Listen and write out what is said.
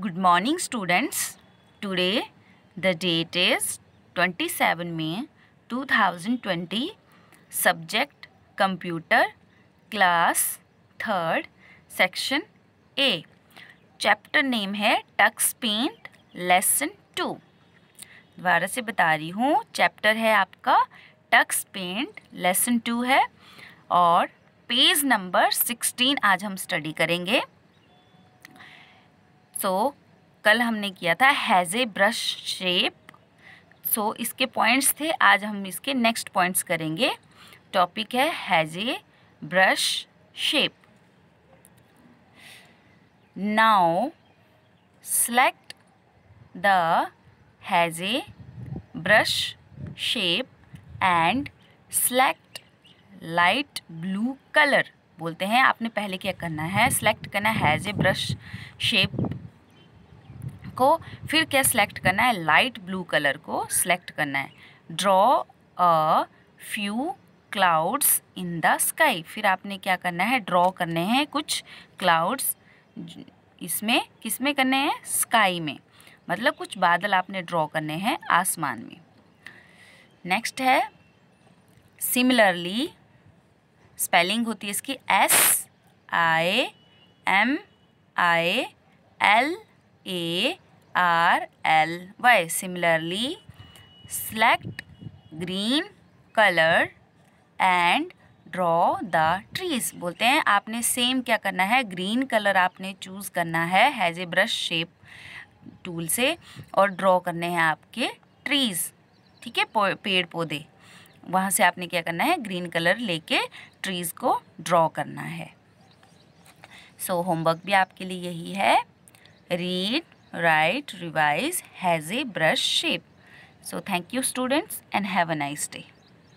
Good morning students. Today the date is 27 May 2020. Subject Computer Class 3rd Section A. Chapter name है Tux Paint Lesson 2. दोबारा से बता रही हूँ chapter है आपका टक्स पेंट लेसन टू है और पेज नंबर सिक्सटीन आज हम स्टडी करेंगे सो so, कल हमने किया था has a brush shape so इसके पॉइंट्स थे आज हम इसके नेक्स्ट पॉइंट्स करेंगे टॉपिक है has a brush shape now select the has a brush shape and select light blue colour बोलते हैं आपने पहले क्या करना है सेलेक्ट करना हैज़ ए ब्रश शेप को फिर क्या सिलेक्ट करना है लाइट ब्लू कलर को सिलेक्ट करना है draw a few clouds in the sky फिर आपने क्या करना है ड्रॉ करने हैं कुछ क्लाउड्स इसमें किस में करने हैं स्काई में मतलब कुछ बादल आपने ड्रॉ करने हैं आसमान में नेक्स्ट है सिमिलरली स्पेलिंग होती है इसकी S I M I L A R L Y similarly select green color and draw the trees बोलते हैं आपने सेम क्या करना है ग्रीन कलर आपने चूज़ करना है has a brush shape tool से और ड्रॉ करने हैं आपके ट्रीज़ ठीक है पेड़ पौधे वहाँ से आपने क्या करना है ग्रीन कलर लेके ट्रीज़ को ड्रॉ करना है सो so, होमवर्क भी आपके लिए यही है read right revise has a brush shape. So thank you students and have a nice day.